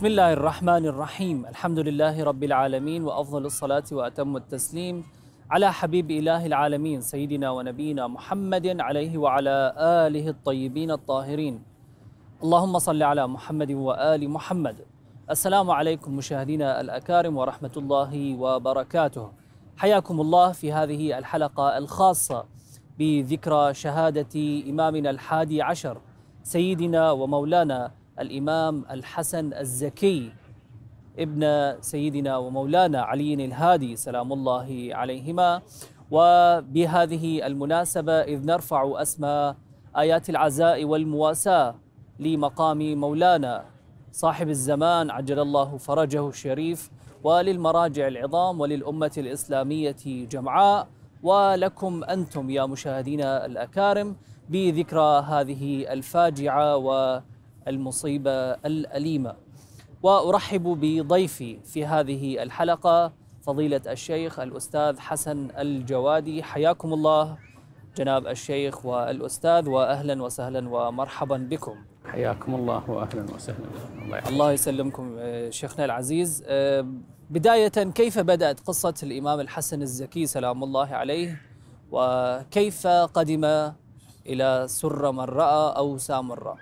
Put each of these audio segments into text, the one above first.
بسم الله الرحمن الرحيم الحمد لله رب العالمين وأفضل الصلاة وأتم التسليم على حبيب إله العالمين سيدنا ونبينا محمد عليه وعلى آله الطيبين الطاهرين اللهم صل على محمد وآل محمد السلام عليكم مشاهدينا الأكارم ورحمة الله وبركاته حياكم الله في هذه الحلقة الخاصة بذكرى شهادة إمامنا الحادي عشر سيدنا ومولانا الإمام الحسن الزكي ابن سيدنا ومولانا علي الهادي سلام الله عليهما وبهذه المناسبة إذ نرفع أسمى آيات العزاء والمواساة لمقام مولانا صاحب الزمان عجل الله فرجه الشريف وللمراجع العظام وللأمة الإسلامية جمعاء ولكم أنتم يا مشاهدينا الأكارم بذكرى هذه الفاجعة و المصيبة الأليمة وأرحب بضيفي في هذه الحلقة فضيلة الشيخ الأستاذ حسن الجوادي حياكم الله جناب الشيخ والأستاذ وأهلا وسهلا ومرحبا بكم حياكم الله وأهلا وسهلا الله, الله يسلمكم آه، شيخنا العزيز آه، بداية كيف بدأت قصة الإمام الحسن الزكي سلام الله عليه وكيف قدم إلى سر من رأى أو سام من رأى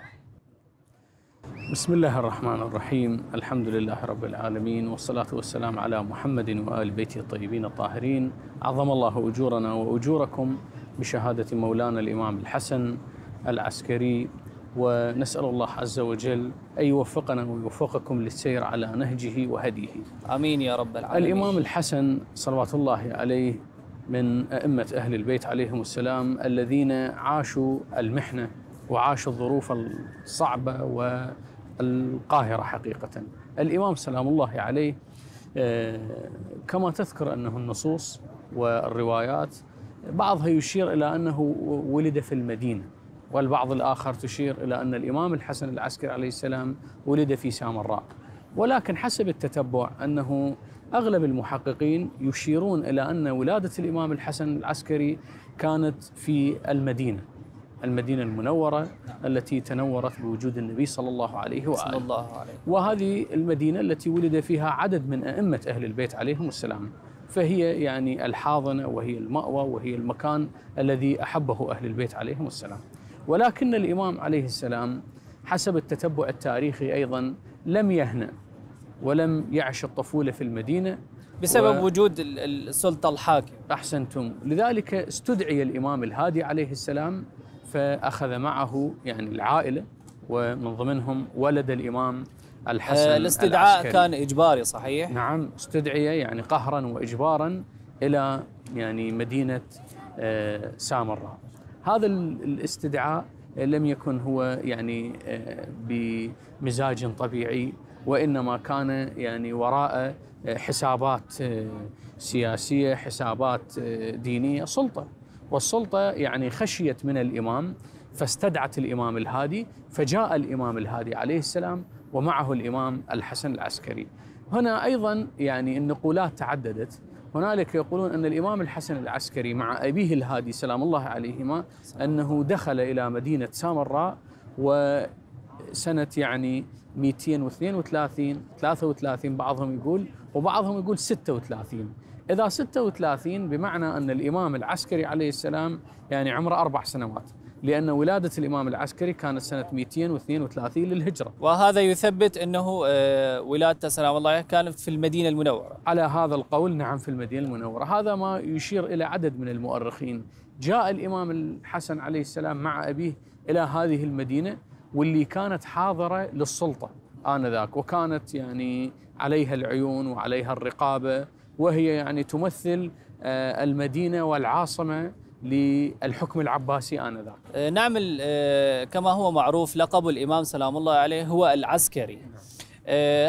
بسم الله الرحمن الرحيم الحمد لله رب العالمين والصلاة والسلام على محمد وآل بيته الطيبين الطاهرين عظم الله أجورنا وأجوركم بشهادة مولانا الإمام الحسن العسكري ونسأل الله عز وجل أن يوفقنا ويوفقكم للسير على نهجه وهديه آمين يا رب العالمين الإمام الحسن صلوات الله عليه من أئمة أهل البيت عليهم السلام الذين عاشوا المحنة وعاشوا الظروف الصعبة و القاهرة حقيقة الإمام سلام الله عليه آه، كما تذكر أنه النصوص والروايات بعضها يشير إلى أنه ولد في المدينة والبعض الآخر تشير إلى أن الإمام الحسن العسكري عليه السلام ولد في سامراء ولكن حسب التتبع أنه أغلب المحققين يشيرون إلى أن ولادة الإمام الحسن العسكري كانت في المدينة المدينة المنورة التي تنورت بوجود النبي صلى الله عليه وآله صلى الله عليه وهذه المدينة التي ولد فيها عدد من أئمة أهل البيت عليهم السلام فهي يعني الحاضنة وهي المأوى وهي المكان الذي أحبه أهل البيت عليهم السلام ولكن الإمام عليه السلام حسب التتبع التاريخي أيضا لم يهنأ ولم يعش الطفولة في المدينة بسبب و... وجود السلطة الحاكمة أحسنتم لذلك استدعي الإمام الهادي عليه السلام فأخذ معه يعني العائلة ومن ضمنهم ولد الإمام آه، الحسن الاستدعاء العسكري. كان إجباري صحيح؟ نعم استدعي يعني قهرا وإجبارا إلى يعني مدينة آه، سامراء هذا الاستدعاء لم يكن هو يعني آه، بمزاج طبيعي وإنما كان يعني وراء حسابات سياسية حسابات دينية سلطة والسلطة يعني خشيت من الإمام فاستدعت الإمام الهادي فجاء الإمام الهادي عليه السلام ومعه الإمام الحسن العسكري هنا أيضا يعني النقولات تعددت هنالك يقولون أن الإمام الحسن العسكري مع أبيه الهادي سلام الله عليهما أنه دخل إلى مدينة سامراء وسنة يعني 232 33 بعضهم يقول وبعضهم يقول 36 إذا 36 بمعنى أن الإمام العسكري عليه السلام يعني عمره أربع سنوات لأن ولادة الإمام العسكري كانت سنة 232 للهجرة وهذا يثبت أنه آه، ولادته سلام الله كانت في المدينة المنورة على هذا القول نعم في المدينة المنورة هذا ما يشير إلى عدد من المؤرخين جاء الإمام الحسن عليه السلام مع أبيه إلى هذه المدينة واللي كانت حاضرة للسلطة آنذاك وكانت يعني عليها العيون وعليها الرقابة وهي يعني تمثل آه، المدينة والعاصمة للحكم العباسي آنذاك آه، نعم آه، كما هو معروف لقب الإمام سلام الله عليه هو العسكري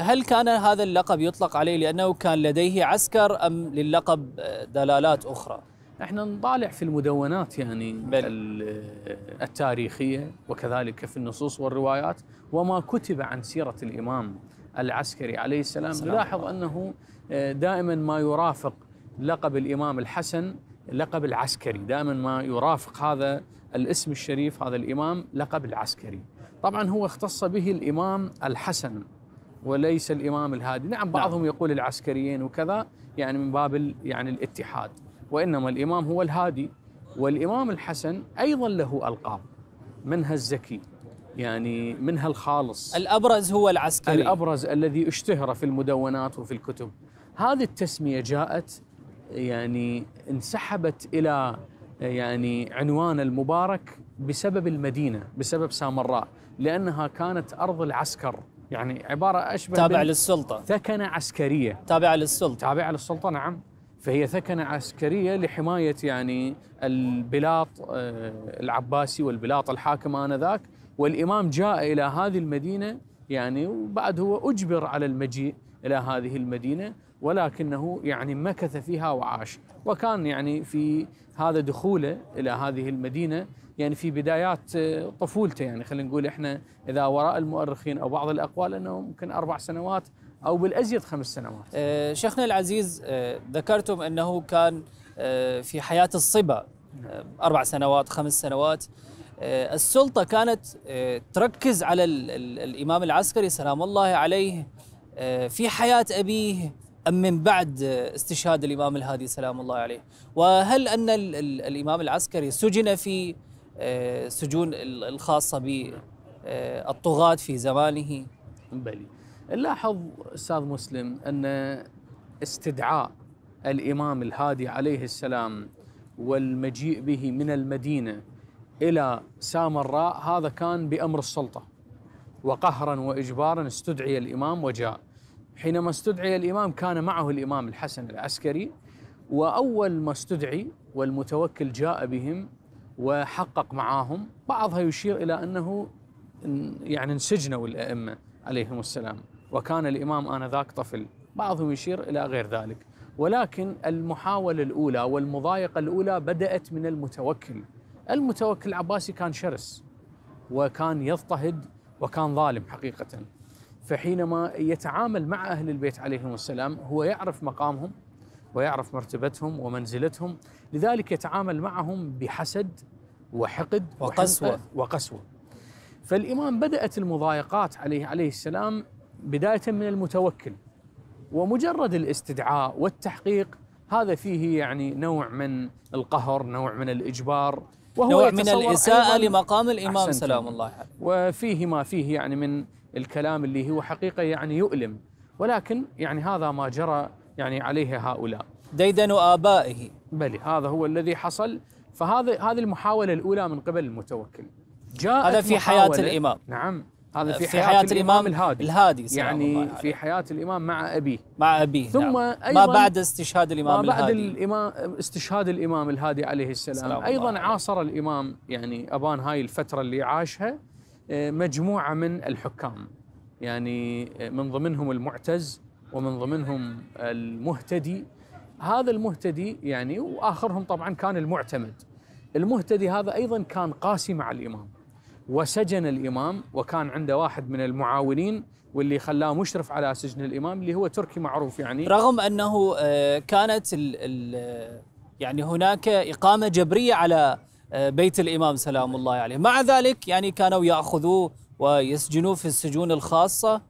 هل كان هذا اللقب يطلق عليه لأنه كان لديه عسكر أم للقب دلالات أخرى؟ احنا نطالع في المدونات يعني بل. التاريخيه وكذلك في النصوص والروايات وما كتب عن سيره الامام العسكري عليه السلام نلاحظ انه آه، دائما ما يرافق لقب الامام الحسن لقب العسكري، دائما ما يرافق هذا الاسم الشريف هذا الامام لقب العسكري. طبعا هو اختص به الامام الحسن وليس الامام الهادي، نعم, نعم. بعضهم يقول العسكريين وكذا يعني من باب يعني الاتحاد، وانما الامام هو الهادي والامام الحسن ايضا له القاب منها الزكي يعني منها الخالص الابرز هو العسكري الابرز الذي اشتهر في المدونات وفي الكتب هذه التسمية جاءت يعني انسحبت إلى يعني عنوان المبارك بسبب المدينة بسبب سامراء لأنها كانت أرض العسكر يعني عبارة أشبه تابعة للسلطة ثكنة عسكرية تابعة للسلطة تابعة للسلطة نعم فهي ثكنة عسكرية لحماية يعني البلاط آه، العباسي والبلاط الحاكم آنذاك والإمام جاء إلى هذه المدينة يعني وبعد هو أجبر على المجيء إلى هذه المدينة ولكنه يعني مكث فيها وعاش وكان يعني في هذا دخوله الى هذه المدينه يعني في بدايات آه، طفولته يعني خلينا نقول احنا اذا وراء المؤرخين او بعض الاقوال انه ممكن اربع سنوات او بالازيد خمس سنوات. آه، شيخنا العزيز آه، ذكرتم انه كان في حياه الصبا اربع سنوات خمس سنوات السلطه كانت تركز على الامام العسكري سلام الله عليه في حياه ابيه أم من بعد استشهاد الإمام الهادي سلام الله عليه وهل أن الإمام العسكري سجن في آه، سجون الخاصة بالطغاة آه، في زمانه بلي لاحظ أستاذ مسلم أن استدعاء الإمام الهادي عليه السلام والمجيء به من المدينة إلى سامراء هذا كان بأمر السلطة وقهرا وإجبارا استدعي الإمام وجاء حينما استدعي الإمام كان معه الإمام الحسن العسكري وأول ما استدعي والمتوكل جاء بهم وحقق معاهم بعضها يشير إلى أنه يعني انسجنوا الأئمة عليهم السلام وكان الإمام آنذاك طفل بعضهم يشير إلى غير ذلك ولكن المحاولة الأولى والمضايقة الأولى بدأت من المتوكل المتوكل العباسي كان شرس وكان يضطهد وكان ظالم حقيقة فحينما يتعامل مع أهل البيت عليهم السلام هو يعرف مقامهم ويعرف مرتبتهم ومنزلتهم لذلك يتعامل معهم بحسد وحقد وقسوة وقسوة فالإمام بدأت المضايقات عليه عليه السلام بداية من المتوكل ومجرد الاستدعاء والتحقيق هذا فيه يعني نوع من القهر نوع من الإجبار وهو نوع من الإساءة لمقام الإمام سلام الله عليه وفيه ما فيه يعني من الكلام اللي هو حقيقة يعني يؤلم ولكن يعني هذا ما جرى يعني عليه هؤلاء ديدن آبائه بلي هذا هو الذي حصل فهذا هذه المحاولة الأولى من قبل المتوكل جاء هذا في حياة الإمام نعم هذا في, في حياة, حياة الإمام الهادي الهادي يعني في حياة الإمام مع أبيه مع أبيه نعم. ثم نعم. أيضا ما بعد استشهاد الإمام ما بعد الهادي الإمام استشهاد الإمام الهادي عليه السلام أيضا عاصر الإمام يعني أبان هاي الفترة اللي عاشها مجموعه من الحكام يعني من ضمنهم المعتز ومن ضمنهم المهتدي هذا المهتدي يعني واخرهم طبعا كان المعتمد المهتدي هذا ايضا كان قاسي مع الامام وسجن الامام وكان عنده واحد من المعاونين واللي خلاه مشرف على سجن الامام اللي هو تركي معروف يعني رغم انه آه، كانت الـ الـ يعني هناك اقامه جبريه على بيت الإمام سلام الله عليه مع ذلك يعني كانوا يأخذوه ويسجنوه في السجون الخاصة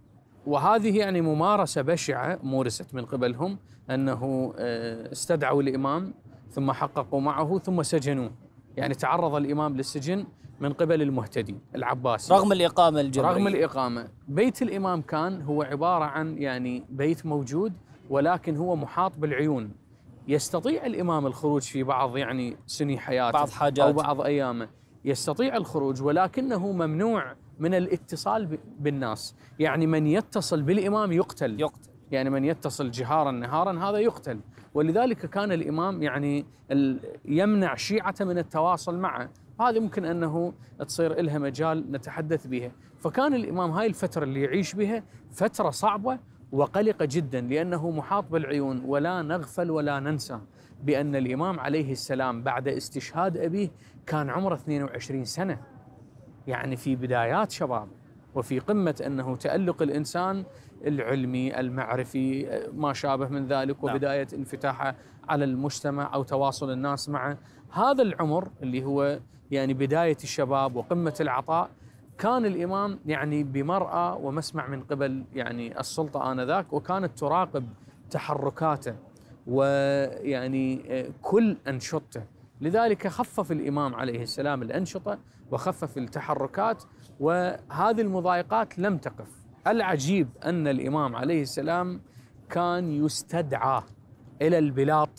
وهذه يعني ممارسة بشعة مورست من قبلهم أنه آه، استدعوا الإمام ثم حققوا معه ثم سجنوه يعني تعرض الإمام للسجن من قبل المهتدي العباسي رغم الإقامة الجبرية رغم الإقامة بيت الإمام كان هو عبارة عن يعني بيت موجود ولكن هو محاط بالعيون يستطيع الامام الخروج في بعض يعني سني حياته بعض حاجات او بعض ايامه يستطيع الخروج ولكنه ممنوع من الاتصال بالناس يعني من يتصل بالامام يقتل يقتل يعني من يتصل جهارا نهارا هذا يقتل ولذلك كان الامام يعني يمنع شيعته من التواصل معه هذه ممكن انه تصير لها مجال نتحدث بها فكان الامام هاي الفتره اللي يعيش بها فتره صعبه وقلق جدا لأنه محاط بالعيون ولا نغفل ولا ننسى بأن الإمام عليه السلام بعد استشهاد أبيه كان عمره 22 سنة يعني في بدايات شبابه وفي قمة أنه تألق الإنسان العلمي المعرفي ما شابه من ذلك نعم. وبداية انفتاحه على المجتمع أو تواصل الناس معه هذا العمر اللي هو يعني بداية الشباب وقمة العطاء كان الامام يعني بمرأى ومسمع من قبل يعني السلطه انذاك وكانت تراقب تحركاته ويعني آه، كل انشطته لذلك خفف الامام عليه السلام الانشطه وخفف التحركات وهذه المضايقات لم تقف العجيب ان الامام عليه السلام كان يستدعى الى البلاط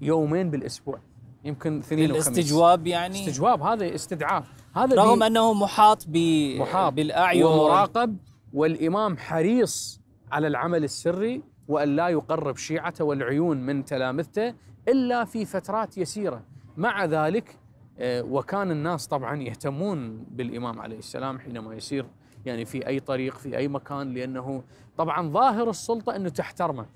يومين بالاسبوع يمكن اثنين وخميس الاستجواب يعني استجواب هذا استدعاء هذا رغم بي... انه محاط, ب... محاط بالاعين ومراقب والامام حريص على العمل السري وان لا يقرب شيعته والعيون من تلامذته الا في فترات يسيره مع ذلك آه، وكان الناس طبعا يهتمون بالامام عليه السلام حينما يسير يعني في اي طريق في اي مكان لانه طبعا ظاهر السلطه انه تحترمه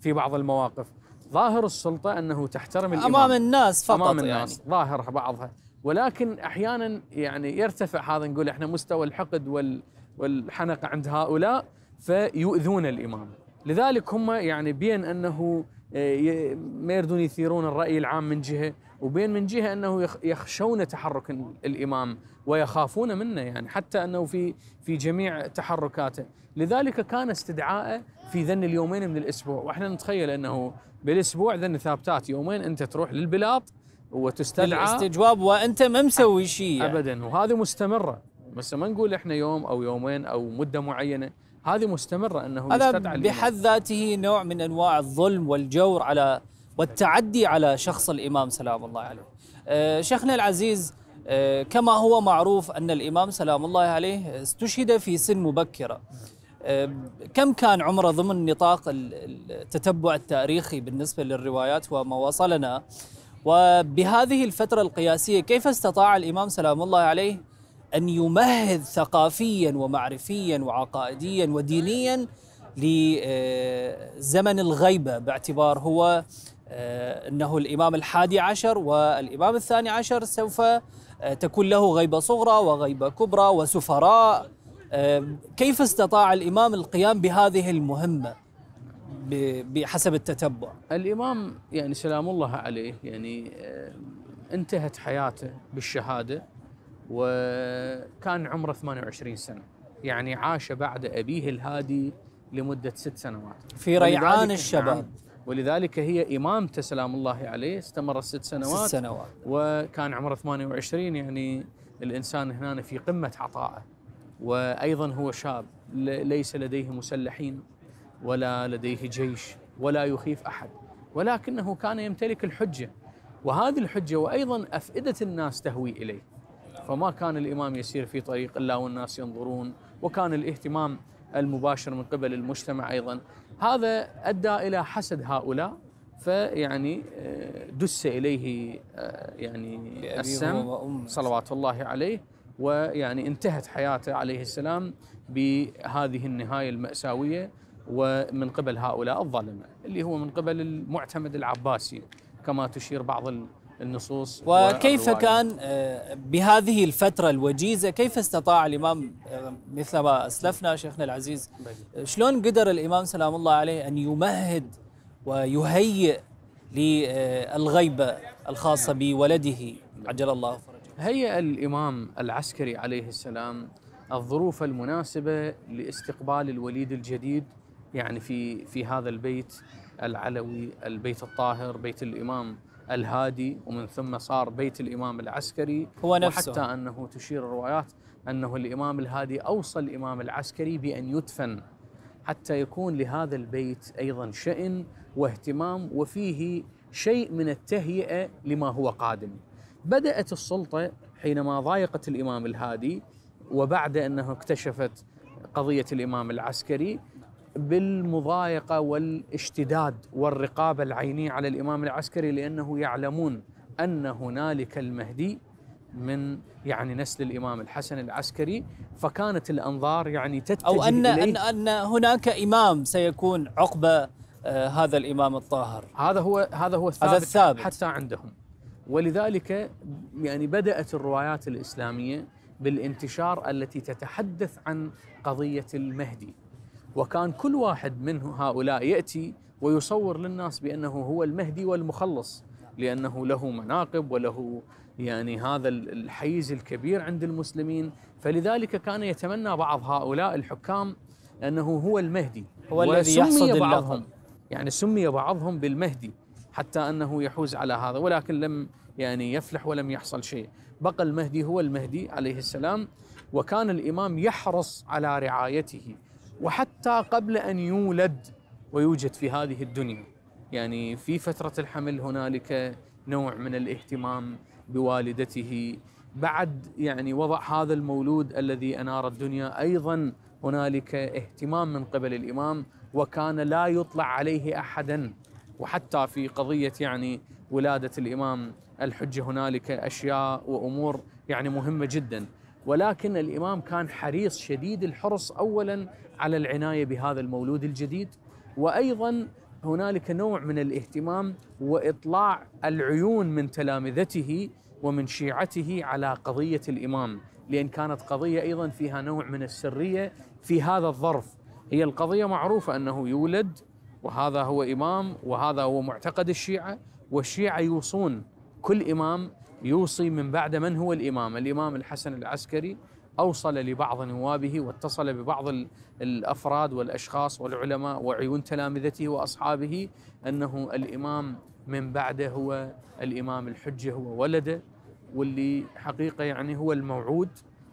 في بعض المواقف ظاهر السلطه انه تحترم الامام امام الناس فقط امام الناس يعني. ظاهر بعضها ولكن احيانا يعني يرتفع هذا نقول احنا مستوى الحقد والحنق والحنقه عند هؤلاء فيؤذون الامام لذلك هم يعني بين انه آه، ما يردون يثيرون الراي العام من جهه وبين من جهه انه يخشون تحرك الامام ويخافون منه يعني حتى انه في في جميع تحركاته، لذلك كان استدعائه في ذن اليومين من الاسبوع، واحنا نتخيل انه بالاسبوع ذن ثابتات يومين انت تروح للبلاط وتستدعى الاستجواب وانت ما مسوي شيء يعني. ابدا وهذه مستمره بس ما نقول احنا يوم او يومين او مده معينه هذه مستمره انه هذا بحد ذاته نوع من انواع الظلم والجور على والتعدي على شخص الامام سلام الله عليه. آه، شيخنا العزيز آه، كما هو معروف ان الامام سلام الله عليه استشهد في سن مبكره. آه، كم كان عمره ضمن نطاق التتبع التاريخي بالنسبه للروايات وما وصلنا وبهذه الفترة القياسية كيف استطاع الإمام سلام الله عليه أن يمهد ثقافيا ومعرفيا وعقائديا ودينيا لزمن الغيبة باعتبار هو آه، أنه الإمام الحادي عشر والإمام الثاني عشر سوف آه، تكون له غيبة صغرى وغيبة كبرى وسفراء آه، كيف استطاع الإمام القيام بهذه المهمة بحسب التتبع الإمام يعني سلام الله عليه يعني آه، انتهت حياته بالشهادة وكان عمره 28 سنة يعني عاش بعد أبيه الهادي لمدة ست سنوات في ريعان نعم. الشباب ولذلك هي إمامته سلام الله عليه استمرت ست سنوات ست سنوات وكان عمره 28 يعني الإنسان هنا في قمة عطائه وأيضا هو شاب ليس لديه مسلحين ولا لديه جيش ولا يخيف احد ولكنه كان يمتلك الحجه وهذه الحجه وايضا افئده الناس تهوي اليه فما كان الامام يسير في طريق الا والناس ينظرون وكان الاهتمام المباشر من قبل المجتمع ايضا هذا ادى الى حسد هؤلاء فيعني آه، دس اليه آه، يعني السم صلوات الله عليه ويعني انتهت حياته عليه السلام بهذه النهايه الماساويه ومن قبل هؤلاء الظلمة اللي هو من قبل المعتمد العباسي كما تشير بعض النصوص وكيف والرواية. كان آه، بهذه الفترة الوجيزة كيف استطاع الإمام آه، مثل ما أسلفنا شيخنا العزيز شلون قدر الإمام سلام الله عليه أن يمهد ويهيئ للغيبة الخاصة بولده عجل الله فرجه هيئ الإمام العسكري عليه السلام الظروف المناسبة لاستقبال الوليد الجديد يعني في في هذا البيت العلوي البيت الطاهر بيت الإمام الهادي ومن ثم صار بيت الإمام العسكري هو نفسه وحتى أنه تشير الروايات أنه الإمام الهادي أوصى الإمام العسكري بأن يدفن حتى يكون لهذا البيت أيضا شأن واهتمام وفيه شيء من التهيئة لما هو قادم بدأت السلطة حينما ضايقت الإمام الهادي وبعد أنه اكتشفت قضية الإمام العسكري بالمضايقة والاشتداد والرقابة العينية على الإمام العسكري لأنه يعلمون أن هنالك المهدي من يعني نسل الإمام الحسن العسكري فكانت الأنظار يعني تتجه أو أن, أن, أن هناك إمام سيكون عقبة آه، هذا الإمام الطاهر هذا هو هذا هو الثابت, هذا الثابت حتى عندهم ولذلك يعني بدأت الروايات الإسلامية بالانتشار التي تتحدث عن قضية المهدي وكان كل واحد من هؤلاء يأتي ويصور للناس بأنه هو المهدي والمخلص لأنه له مناقب وله يعني هذا الحيز الكبير عند المسلمين فلذلك كان يتمنى بعض هؤلاء الحكام أنه هو المهدي هو الذي يحصد بعضهم يعني سمي بعضهم بالمهدي حتى أنه يحوز على هذا ولكن لم يعني يفلح ولم يحصل شيء بقى المهدي هو المهدي عليه السلام وكان الإمام يحرص على رعايته وحتى قبل أن يولد ويوجد في هذه الدنيا يعني في فترة الحمل هنالك نوع من الاهتمام بوالدته بعد يعني وضع هذا المولود الذي أنار الدنيا أيضا هنالك اهتمام من قبل الإمام وكان لا يطلع عليه أحدا وحتى في قضية يعني ولادة الإمام الحجة هنالك أشياء وأمور يعني مهمة جدا ولكن الامام كان حريص شديد الحرص اولا على العنايه بهذا المولود الجديد وايضا هنالك نوع من الاهتمام واطلاع العيون من تلامذته ومن شيعته على قضيه الامام لان كانت قضيه ايضا فيها نوع من السريه في هذا الظرف هي القضيه معروفه انه يولد وهذا هو امام وهذا هو معتقد الشيعه والشيعه يوصون كل امام يوصي من بعد من هو الإمام الإمام الحسن العسكري أوصل لبعض نوابه واتصل ببعض الأفراد والأشخاص والعلماء وعيون تلامذته وأصحابه أنه الإمام من بعده هو الإمام الحجة هو ولده واللي حقيقة يعني هو الموعود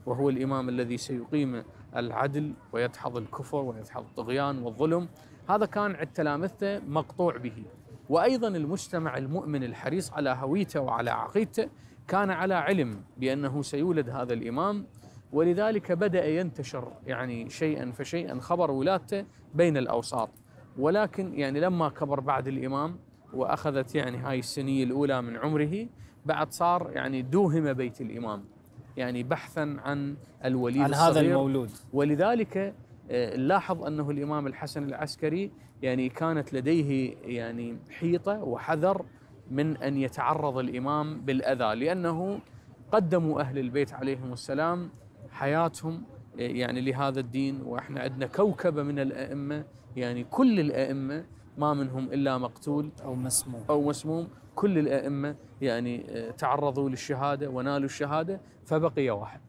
وهو الإمام الذي سيقيم العدل ويدحض الكفر ويدحض الطغيان والظلم هذا كان عند تلامذته مقطوع به وايضا المجتمع المؤمن الحريص على هويته وعلى عقيدته كان على علم بانه سيولد هذا الامام ولذلك بدا ينتشر يعني شيئا فشيئا خبر ولادته بين الاوساط ولكن يعني لما كبر بعد الامام واخذت يعني هاي السنيه الاولى من عمره بعد صار يعني دوهم بيت الامام يعني بحثا عن الوليد عن هذا الصغير المولود ولذلك نلاحظ آه، انه الامام الحسن العسكري يعني كانت لديه يعني حيطه وحذر من ان يتعرض الامام بالاذى لانه قدموا اهل البيت عليهم السلام حياتهم آه، يعني لهذا الدين واحنا عندنا كوكبه من الائمه يعني كل الائمه ما منهم الا مقتول او مسموم او مسموم كل الائمه يعني آه، تعرضوا للشهاده ونالوا الشهاده فبقي واحد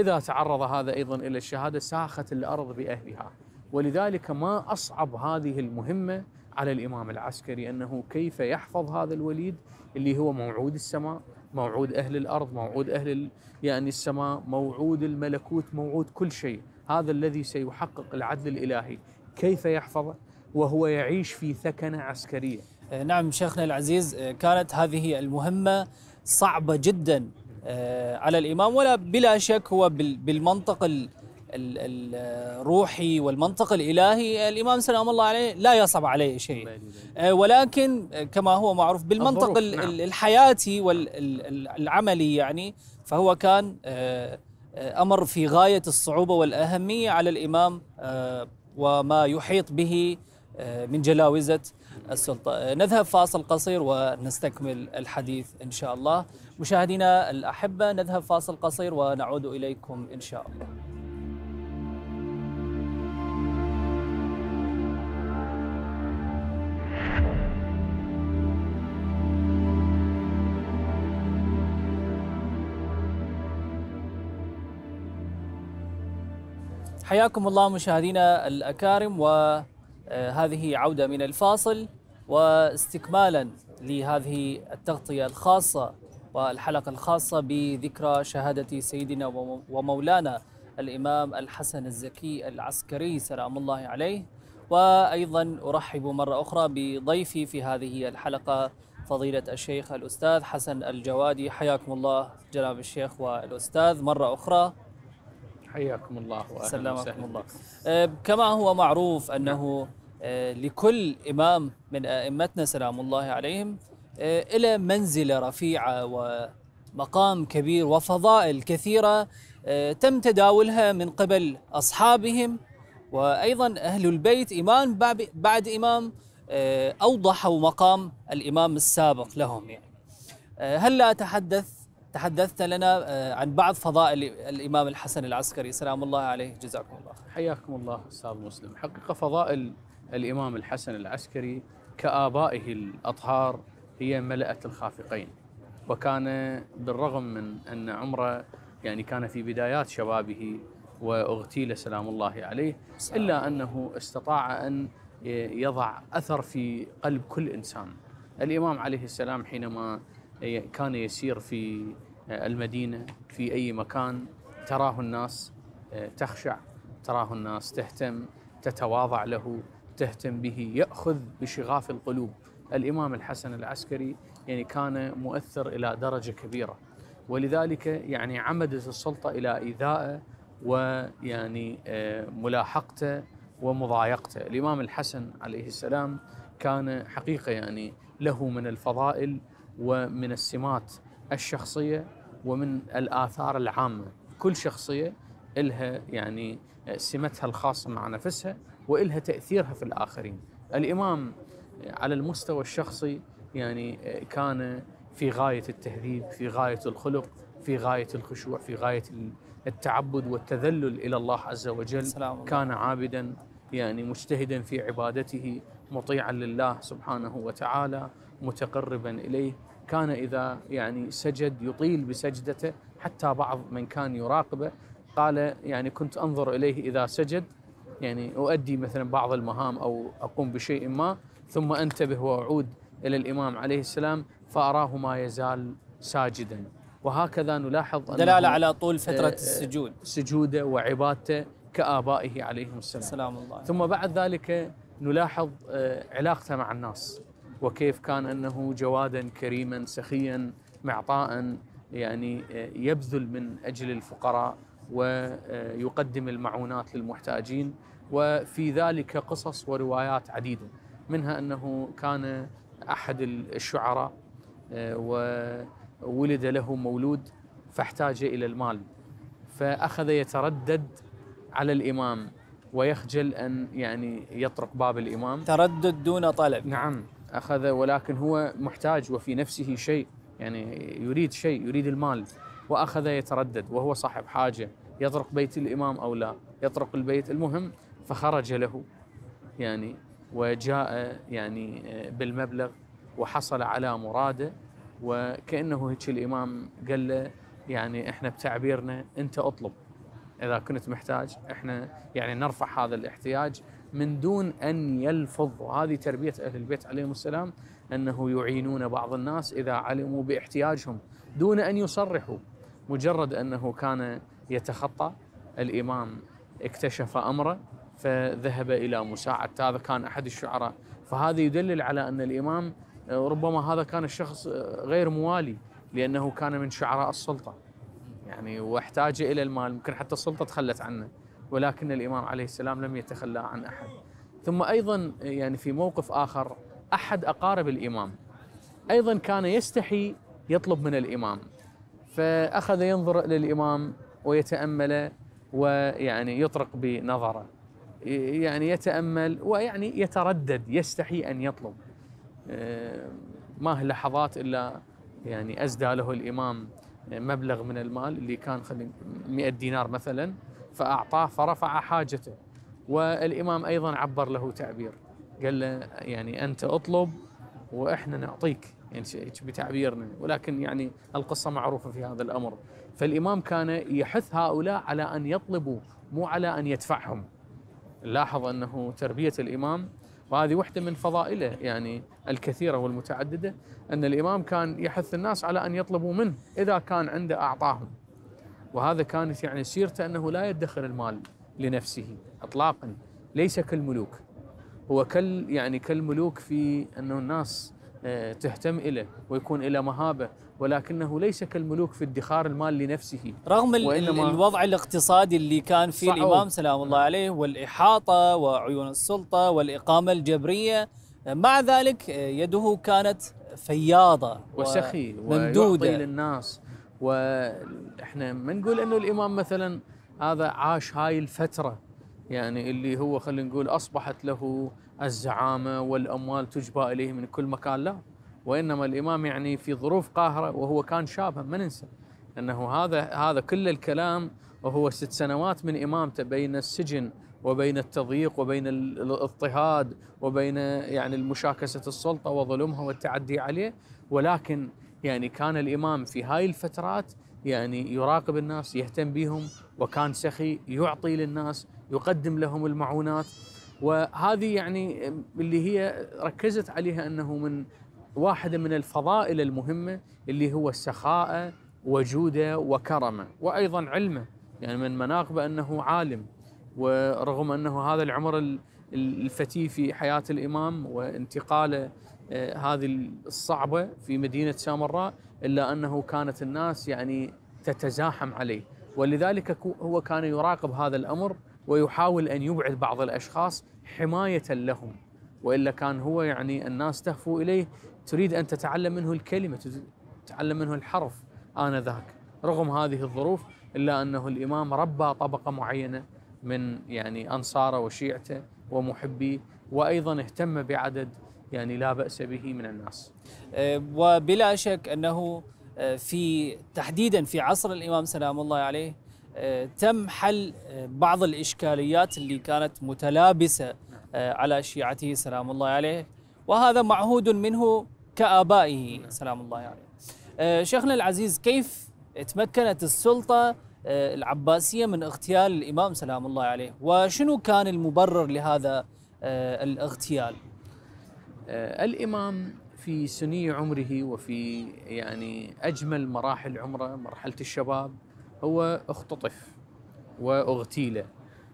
إذا تعرض هذا أيضا إلى الشهادة ساخت الأرض بأهلها ولذلك ما أصعب هذه المهمة على الإمام العسكري أنه كيف يحفظ هذا الوليد اللي هو موعود السماء موعود أهل الأرض موعود أهل يعني السماء موعود الملكوت موعود كل شيء هذا الذي سيحقق العدل الإلهي كيف يحفظه وهو يعيش في ثكنة عسكرية آه، نعم شيخنا العزيز آه، كانت هذه المهمة صعبة جدا آه، على الامام ولا بلا شك هو بالمنطق الروحي والمنطق الالهي الامام سلام الله عليه لا يصعب عليه شيء آه، ولكن كما هو معروف بالمنطق نعم. الحياتي والعملي يعني فهو كان آه، امر في غايه الصعوبه والاهميه على الامام وما يحيط به من جلاوزه السلطه نذهب فاصل قصير ونستكمل الحديث ان شاء الله مشاهدينا الأحبة نذهب فاصل قصير ونعود إليكم إن شاء الله حياكم الله مشاهدينا الأكارم وهذه آه، عودة من الفاصل واستكمالا لهذه التغطية الخاصة والحلقة الخاصة بذكرى شهادة سيدنا ومولانا الإمام الحسن الزكي العسكري سلام الله عليه وأيضا أرحب مرة أخرى بضيفي في هذه الحلقة فضيلة الشيخ الأستاذ حسن الجوادي حياكم الله جناب الشيخ والأستاذ مرة أخرى حياكم الله سلامكم الله آه، كما هو معروف أنه آه، لكل إمام من أئمتنا سلام الله عليهم آه، إلى منزلة رفيعة ومقام كبير وفضائل كثيرة آه، تم تداولها من قبل أصحابهم وأيضا أهل البيت إمام بعد إمام آه، أوضحوا مقام الإمام السابق لهم يعني هلا تحدث تحدثت لنا عن بعض فضائل الإمام الحسن العسكري سلام الله عليه جزاكم الله حياكم الله أستاذ مسلم حقيقة فضائل الإمام الحسن العسكري كآبائه الأطهار هي ملأت الخافقين وكان بالرغم من أن عمره يعني كان في بدايات شبابه واغتيل سلام الله عليه الا انه استطاع ان يضع اثر في قلب كل انسان. الامام عليه السلام حينما كان يسير في المدينه في اي مكان تراه الناس تخشع، تراه الناس تهتم، تتواضع له، تهتم به، ياخذ بشغاف القلوب الإمام الحسن العسكري يعني كان مؤثر إلى درجة كبيرة ولذلك يعني عمدت السلطة إلى إيذائه ويعني آه، ملاحقته ومضايقته الإمام الحسن عليه السلام كان حقيقة يعني له من الفضائل ومن السمات الشخصية ومن الآثار العامة كل شخصية إلها يعني آه، سمتها الخاصة مع نفسها وإلها تأثيرها في الآخرين الإمام على المستوى الشخصي يعني آه، كان في غايه التهذيب في غايه الخلق في غايه الخشوع في غايه التعبد والتذلل الى الله عز وجل سلام كان عابدا يعني مجتهدا في عبادته مطيعا لله سبحانه وتعالى متقربا اليه كان اذا يعني سجد يطيل بسجدته حتى بعض من كان يراقبه قال يعني كنت انظر اليه اذا سجد يعني اؤدي مثلا بعض المهام او اقوم بشيء ما ثم انتبه واعود الى الامام عليه السلام فاراه ما يزال ساجدا وهكذا نلاحظ دلاله على طول فتره آه، السجود سجوده وعبادته كابائه عليهم السلام سلام الله ثم بعد ذلك نلاحظ آه، علاقته مع الناس وكيف كان انه جوادا كريما سخيا معطاء يعني آه، يبذل من اجل الفقراء ويقدم المعونات للمحتاجين وفي ذلك قصص وروايات عديده منها أنه كان أحد الشعراء آه، وولد له مولود فاحتاج إلى المال فأخذ يتردد على الإمام ويخجل أن يعني يطرق باب الإمام تردد دون طلب نعم أخذ ولكن هو محتاج وفي نفسه شيء يعني يريد شيء يريد المال وأخذ يتردد وهو صاحب حاجة يطرق بيت الإمام أو لا يطرق البيت المهم فخرج له يعني وجاء آه، يعني آه، بالمبلغ وحصل على مراده وكانه هيك الامام قال له يعني احنا بتعبيرنا انت اطلب اذا كنت محتاج احنا يعني نرفع هذا الاحتياج من دون ان يلفظ وهذه تربيه اهل البيت عليهم السلام انه يعينون بعض الناس اذا علموا باحتياجهم دون ان يصرحوا مجرد انه كان يتخطى الامام اكتشف امره فذهب إلى مساعدة هذا كان أحد الشعراء فهذا يدلل على أن الإمام ربما هذا كان الشخص غير موالي لأنه كان من شعراء السلطة يعني واحتاج إلى المال ممكن حتى السلطة تخلت عنه ولكن الإمام عليه السلام لم يتخلى عن أحد ثم أيضا يعني في موقف آخر أحد أقارب الإمام أيضا كان يستحي يطلب من الإمام فأخذ ينظر إلى الإمام ويتأمله ويعني يطرق بنظره يعني يتامل ويعني يتردد يستحي ان يطلب آه، ما هي لحظات الا يعني ازدى له الامام مبلغ من المال اللي كان 100 دينار مثلا فاعطاه فرفع حاجته والامام ايضا عبر له تعبير قال له يعني انت اطلب واحنا نعطيك يعني بتعبيرنا ولكن يعني القصه معروفه في هذا الامر فالامام كان يحث هؤلاء على ان يطلبوا مو على ان يدفعهم نلاحظ أنه تربية الإمام وهذه واحدة من فضائله يعني الكثيرة والمتعددة أن الإمام كان يحث الناس على أن يطلبوا منه إذا كان عنده أعطاهم وهذا كانت يعني سيرته أنه لا يدخر المال لنفسه إطلاقا ليس كالملوك هو كال يعني كالملوك في أنه الناس آه، تهتم إليه ويكون إلى مهابة ولكنه ليس كالملوك في ادخار المال لنفسه رغم الوضع الاقتصادي اللي كان فيه الإمام سلام الله نعم. عليه والإحاطة وعيون السلطة والإقامة الجبرية مع ذلك آه، يده كانت فياضة وسخي وممدودة للناس وإحنا ما نقول أنه الإمام مثلا هذا عاش هاي الفترة يعني اللي هو خلينا نقول أصبحت له الزعامة والأموال تجبى إليه من كل مكان لا وانما الامام يعني في ظروف قاهره وهو كان شابا ما ننسى انه هذا هذا كل الكلام وهو ست سنوات من امامته بين السجن وبين التضييق وبين الاضطهاد وبين يعني المشاكسه السلطه وظلمها والتعدي عليه ولكن يعني كان الامام في هاي الفترات يعني يراقب الناس يهتم بهم وكان سخي يعطي للناس يقدم لهم المعونات وهذه يعني اللي هي ركزت عليها انه من واحدة من الفضائل المهمة اللي هو سخاء وجوده وكرمه وأيضا علمه يعني من مناقبه أنه عالم ورغم أنه هذا العمر الفتي في حياة الإمام وانتقاله آه، هذه الصعبة في مدينة سامراء إلا أنه كانت الناس يعني تتزاحم عليه ولذلك هو كان يراقب هذا الأمر ويحاول أن يبعد بعض الأشخاص حماية لهم وإلا كان هو يعني الناس تهفو إليه تريد أن تتعلم منه الكلمة تتعلم منه الحرف آنذاك رغم هذه الظروف إلا أنه الإمام ربى طبقة معينة من يعني أنصاره وشيعته ومحبيه وأيضا اهتم بعدد يعني لا بأس به من الناس أه، وبلا شك أنه أه، في تحديدا في عصر الإمام سلام الله عليه أه، تم حل بعض الإشكاليات اللي كانت متلابسة على شيعته سلام الله عليه وهذا معهود منه كآبائه سلام الله عليه يعني. شيخنا العزيز كيف تمكنت السلطة آه، العباسية من اغتيال الإمام سلام الله عليه وشنو كان المبرر لهذا آه، الاغتيال الإمام في سني عمره وفي يعني أجمل مراحل عمره مرحلة الشباب هو اختطف واغتيل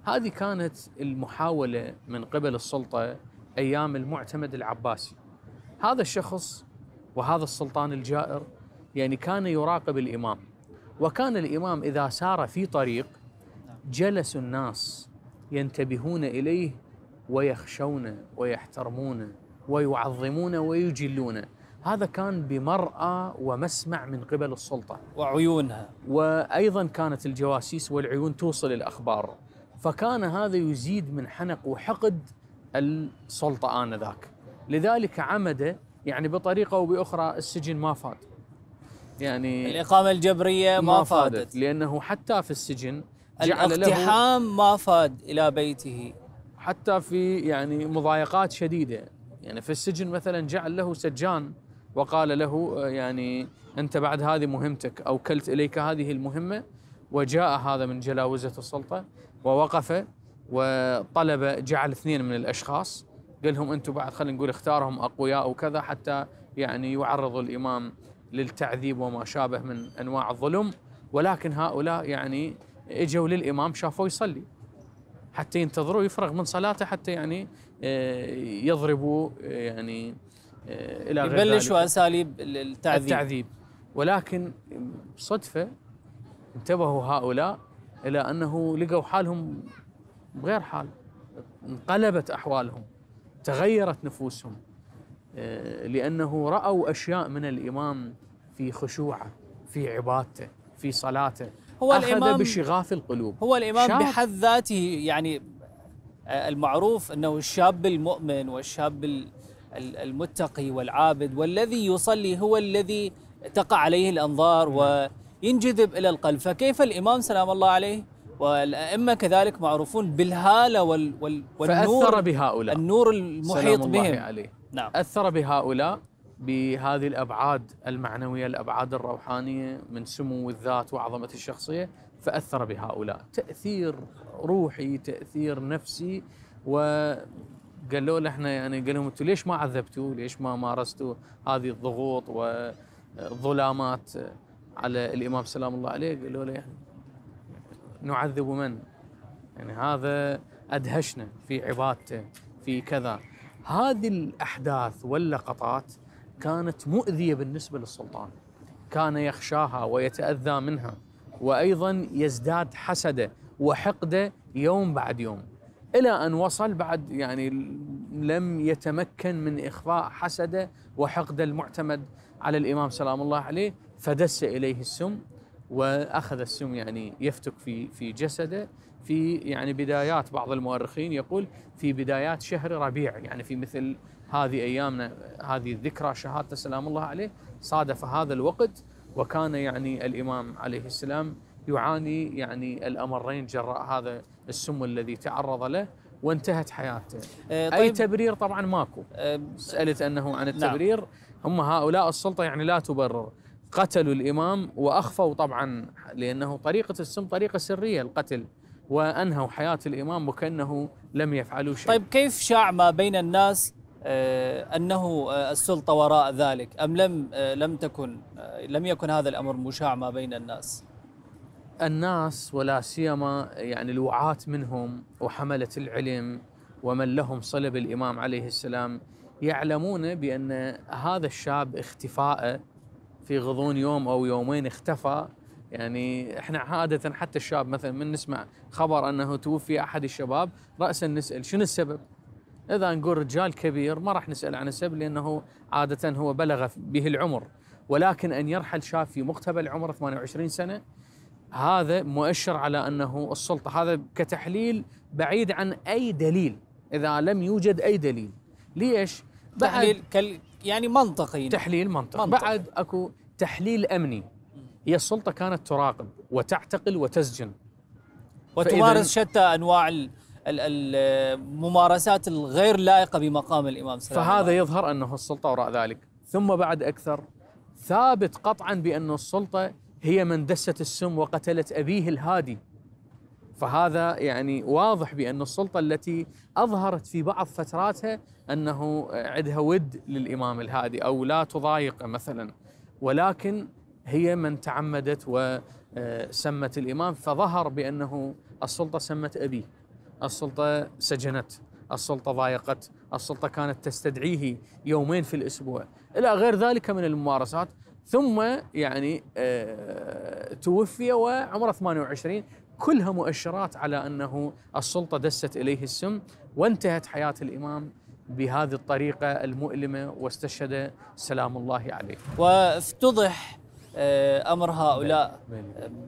هذه كانت المحاولة من قبل السلطة أيام المعتمد العباسي هذا الشخص وهذا السلطان الجائر يعني كان يراقب الامام وكان الامام اذا سار في طريق جلس الناس ينتبهون اليه ويخشونه ويحترمونه ويعظمونه ويجلونه هذا كان بمرأة ومسمع من قبل السلطة وعيونها وأيضا كانت الجواسيس والعيون توصل الأخبار فكان هذا يزيد من حنق وحقد السلطة آنذاك لذلك عمد يعني بطريقه او باخرى السجن ما فاد يعني الاقامه الجبريه ما, ما فادت, لانه حتى في السجن جعل الاقتحام ما فاد الى بيته حتى في يعني مضايقات شديده يعني في السجن مثلا جعل له سجان وقال له آه، يعني انت بعد هذه مهمتك اوكلت اليك هذه المهمه وجاء هذا من جلاوزه السلطه ووقف وطلب جعل اثنين من الاشخاص قال لهم انتم بعد خلينا نقول اختارهم اقوياء وكذا حتى يعني يعرضوا الامام للتعذيب وما شابه من انواع الظلم ولكن هؤلاء يعني اجوا للامام شافوه يصلي حتى ينتظروا يفرغ من صلاته حتى يعني آه، يضربوا آه، يعني آه، الى غير يبلشوا اساليب التعذيب التعذيب ولكن صدفه انتبهوا هؤلاء الى انه لقوا حالهم بغير حال انقلبت احوالهم تغيرت نفوسهم آه، لأنه رأوا أشياء من الإمام في خشوعه في عبادته في صلاته هو أخذ الإمام بشغاف القلوب هو الإمام بحد ذاته يعني آه، المعروف أنه الشاب المؤمن والشاب المتقي والعابد والذي يصلي هو الذي تقع عليه الأنظار نعم. وينجذب إلى القلب فكيف الإمام سلام الله عليه والأئمة كذلك معروفون بالهالة وال وال والنور فأثر بهؤلاء النور المحيط سلام الله بهم عليه. نعم أثر بهؤلاء بهذه الأبعاد المعنوية الأبعاد الروحانية من سمو الذات وعظمة الشخصية فأثر بهؤلاء تأثير روحي تأثير نفسي و قالوا له احنا يعني قال لهم انتم ليش ما عذبتوا؟ ليش ما مارستوا هذه الضغوط والظلامات على الامام سلام الله عليه؟ قالوا له يعني نعذب من يعني هذا أدهشنا في عبادته في كذا هذه الأحداث واللقطات كانت مؤذية بالنسبة للسلطان كان يخشاها ويتأذى منها وأيضا يزداد حسده وحقده يوم بعد يوم إلى أن وصل بعد يعني لم يتمكن من إخفاء حسده وحقده المعتمد على الإمام سلام الله عليه فدس إليه السم واخذ السم يعني يفتك في في جسده في يعني بدايات بعض المؤرخين يقول في بدايات شهر ربيع يعني في مثل هذه ايامنا هذه الذكرى شهادته سلام الله عليه صادف هذا الوقت وكان يعني الامام عليه السلام يعاني يعني الامرين جراء هذا السم الذي تعرض له وانتهت حياته أه طيب اي تبرير طبعا ماكو أه سالت انه عن نعم. التبرير نعم. هم هؤلاء السلطه يعني لا تبرر قتلوا الإمام وأخفوا طبعا لأنه طريقة السم طريقة سرية القتل وأنهوا حياة الإمام وكأنه لم يفعلوا شيء طيب كيف شاع ما بين الناس آه، أنه آه، السلطة وراء ذلك أم لم آه، لم تكن لم يكن هذا الأمر مشاع ما بين الناس الناس ولا سيما يعني الوعاة منهم وحملة العلم ومن لهم صلب الإمام عليه السلام يعلمون بأن هذا الشاب اختفاءه في غضون يوم او يومين اختفى يعني احنا عاده حتى الشاب مثلا من نسمع خبر انه توفي احد الشباب راسا نسال شنو السبب؟ اذا نقول رجال كبير ما راح نسال عن السبب لانه عاده هو بلغ به العمر ولكن ان يرحل شاب في مقتبل عمر 28 سنه هذا مؤشر على انه السلطه هذا كتحليل بعيد عن اي دليل اذا لم يوجد اي دليل ليش؟ بعد تحليل كال يعني منطقي تحليل منطقي منطقي. بعد اكو تحليل امني هي السلطه كانت تراقب وتعتقل وتسجن وتمارس شتى انواع الممارسات الغير لائقه بمقام الامام سلام فهذا الله. يظهر انه السلطه وراء ذلك ثم بعد اكثر ثابت قطعا بان السلطه هي من دست السم وقتلت ابيه الهادي فهذا يعني واضح بان السلطه التي اظهرت في بعض فتراتها انه عندها ود للامام الهادي او لا تضايقه مثلا ولكن هي من تعمدت وسمت آه، الإمام فظهر بأنه السلطة سمت أبيه السلطة سجنت السلطة ضايقت السلطة كانت تستدعيه يومين في الأسبوع إلى غير ذلك من الممارسات ثم يعني آه، توفي وعمره 28 كلها مؤشرات على أنه السلطة دست إليه السم وانتهت حياة الإمام بهذه الطريقة المؤلمة واستشهد سلام الله عليه وافتضح آه، امر هؤلاء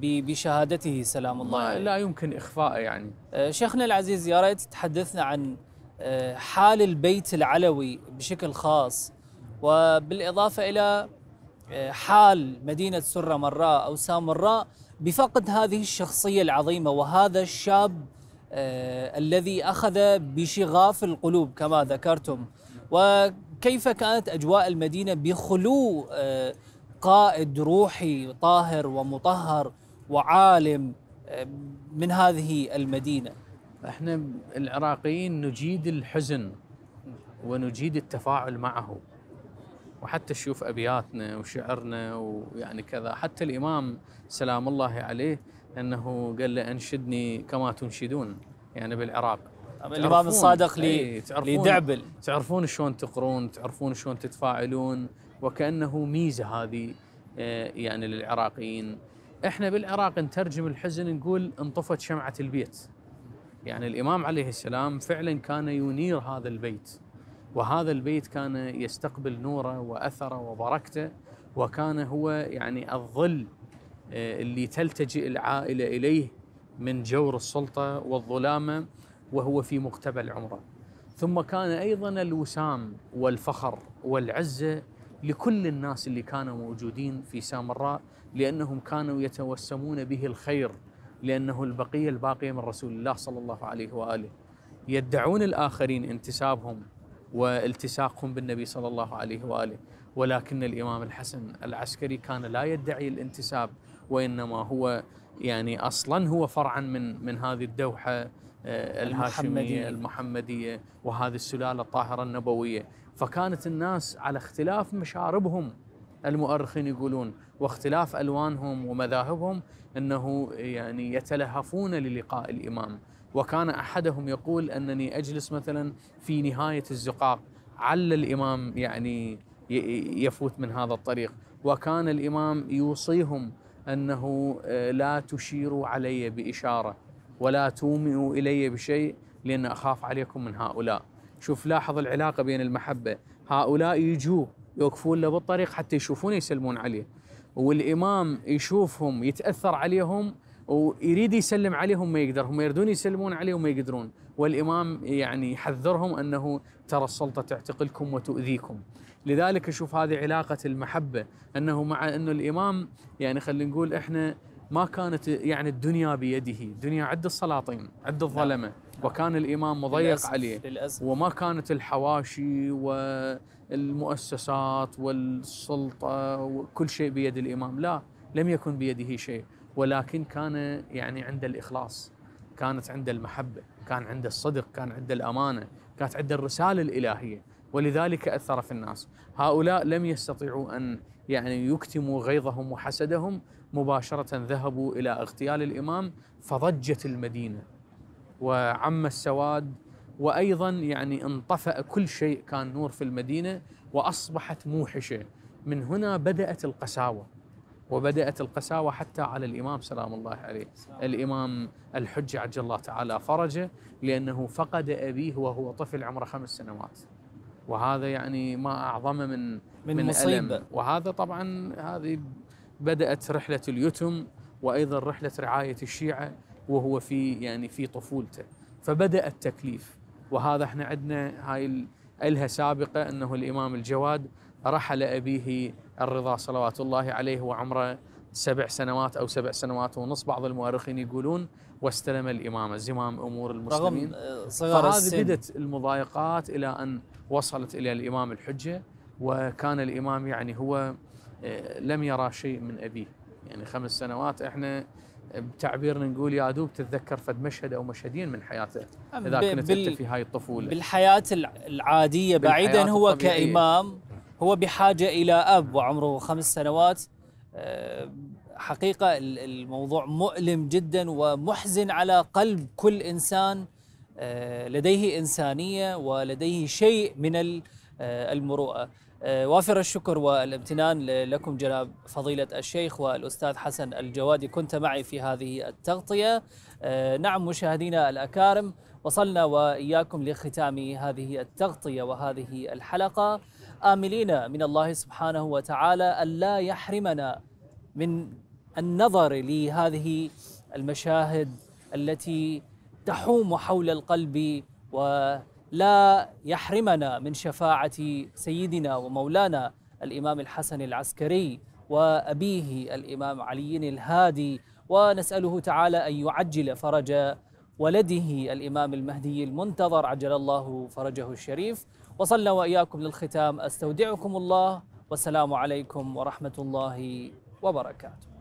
بشهادته سلام الله عليه لا يمكن اخفائه يعني آه، شيخنا العزيز يا ريت تحدثنا عن آه، حال البيت العلوي بشكل خاص وبالاضافه الى حال مدينه سره مراء او سامراء بفقد هذه الشخصيه العظيمه وهذا الشاب آه، الذي أخذ بشغاف القلوب كما ذكرتم وكيف كانت أجواء المدينة بخلو آه، قائد روحي طاهر ومطهر وعالم آه، من هذه المدينة احنا العراقيين نجيد الحزن ونجيد التفاعل معه وحتى تشوف ابياتنا وشعرنا ويعني كذا حتى الامام سلام الله عليه انه قال له انشدني كما تنشدون يعني بالعراق الامام الصادق لي لدعبل تعرفون شلون تقرون تعرفون شلون تتفاعلون وكانه ميزه هذه يعني للعراقيين احنا بالعراق نترجم الحزن نقول انطفت شمعه البيت يعني الامام عليه السلام فعلا كان ينير هذا البيت وهذا البيت كان يستقبل نوره واثره وبركته وكان هو يعني الظل آه، اللي تلتجئ العائلة إليه من جور السلطة والظلامة وهو في مقتبل عمره ثم كان أيضا الوسام والفخر والعزة لكل الناس اللي كانوا موجودين في سامراء لأنهم كانوا يتوسمون به الخير لأنه البقية الباقية من رسول الله صلى الله عليه وآله يدعون الآخرين انتسابهم والتصاقهم بالنبي صلى الله عليه واله ولكن الامام الحسن العسكري كان لا يدعي الانتساب وانما هو يعني اصلا هو فرعا من من هذه الدوحه آه، الهاشميه المحمديه وهذه السلاله الطاهره النبويه فكانت الناس على اختلاف مشاربهم المؤرخين يقولون واختلاف الوانهم ومذاهبهم انه يعني يتلهفون للقاء الامام وكان احدهم يقول انني اجلس مثلا في نهايه الزقاق عل الامام يعني يفوت من هذا الطريق وكان الامام يوصيهم أنه آه، لا تشيروا علي بإشارة ولا تومئوا إلي بشيء لأن أخاف عليكم من هؤلاء شوف لاحظ العلاقة بين المحبة هؤلاء يجوا يوقفون له بالطريق حتى يشوفونه يسلمون عليه والإمام يشوفهم يتأثر عليهم ويريد يسلم عليهم ما يقدر هم يردون يسلمون عليه وما يقدرون والإمام يعني يحذرهم أنه ترى السلطة تعتقلكم وتؤذيكم لذلك اشوف هذه علاقه المحبه انه مع انه الامام يعني خلينا نقول احنا ما كانت يعني الدنيا بيده الدنيا عد السلاطين عد نعم. الظلمه وكان الامام مضيق للأسف عليه للأسف وما كانت الحواشي والمؤسسات والسلطه وكل شيء بيد الامام لا لم يكن بيده شيء ولكن كان يعني عند الاخلاص كانت عند المحبه كان عند الصدق كان عند الامانه كانت عند الرساله الالهيه ولذلك أثر في الناس هؤلاء لم يستطيعوا أن يعني يكتموا غيظهم وحسدهم مباشرة ذهبوا إلى اغتيال الإمام فضجت المدينة وعم السواد وأيضا يعني انطفأ كل شيء كان نور في المدينة وأصبحت موحشة من هنا بدأت القساوة وبدأت القساوة حتى على الإمام سلام الله عليه الإمام الحجة عجل الله تعالى فرجه لأنه فقد أبيه وهو طفل عمره خمس سنوات وهذا يعني ما اعظم من من, من مصيبة. ألم وهذا طبعا هذه بدات رحله اليتم وايضا رحله رعايه الشيعه وهو في يعني في طفولته فبدا التكليف وهذا احنا عندنا هاي الها سابقه انه الامام الجواد رحل ابيه الرضا صلوات الله عليه وعمره سبع سنوات او سبع سنوات ونص بعض المؤرخين يقولون واستلم الامامه زمام امور المسلمين رغم صغر فهذه بدت المضايقات الى ان وصلت إلى الإمام الحجة وكان الإمام يعني هو آه، لم يرى شيء من أبيه يعني خمس سنوات إحنا بتعبيرنا نقول يا دوب تتذكر فد مشهد او مشهدين من حياته اذا كنت انت في هاي الطفوله بالحياه العاديه بعيدا هو الطبيعية. كامام هو بحاجه الى اب وعمره خمس سنوات آه، حقيقه الموضوع مؤلم جدا ومحزن على قلب كل انسان آه، لديه إنسانية ولديه شيء من آه، المروءة آه، وافر الشكر والامتنان لكم جناب فضيلة الشيخ والأستاذ حسن الجوادي كنت معي في هذه التغطية نعم مشاهدينا الأكارم وصلنا وإياكم لختام هذه التغطية وهذه الحلقة آملين من الله سبحانه وتعالى ألا يحرمنا من النظر لهذه المشاهد التي تحوم حول القلب ولا يحرمنا من شفاعة سيدنا ومولانا الإمام الحسن العسكري وأبيه الإمام علي الهادي ونسأله تعالى أن يعجل فرج ولده الإمام المهدي المنتظر عجل الله فرجه الشريف وصلنا وإياكم للختام أستودعكم الله والسلام عليكم ورحمة الله وبركاته